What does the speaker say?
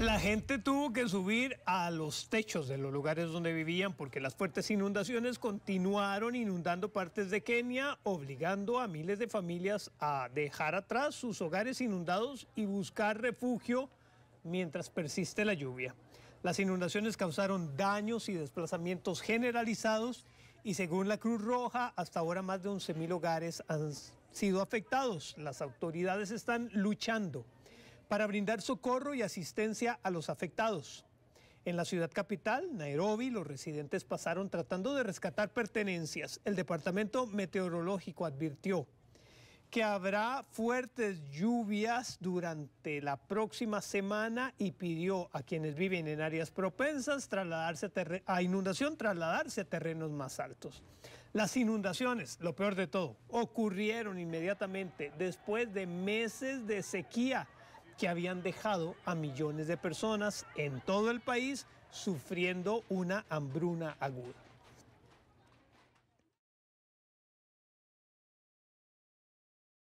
La gente tuvo que subir a los techos de los lugares donde vivían porque las fuertes inundaciones continuaron inundando partes de Kenia, obligando a miles de familias a dejar atrás sus hogares inundados y buscar refugio mientras persiste la lluvia. Las inundaciones causaron daños y desplazamientos generalizados y según la Cruz Roja, hasta ahora más de 11.000 hogares han sido afectados. Las autoridades están luchando para brindar socorro y asistencia a los afectados. En la ciudad capital, Nairobi, los residentes pasaron tratando de rescatar pertenencias. El departamento meteorológico advirtió que habrá fuertes lluvias durante la próxima semana y pidió a quienes viven en áreas propensas trasladarse a, a inundación trasladarse a terrenos más altos. Las inundaciones, lo peor de todo, ocurrieron inmediatamente después de meses de sequía que habían dejado a millones de personas en todo el país sufriendo una hambruna aguda.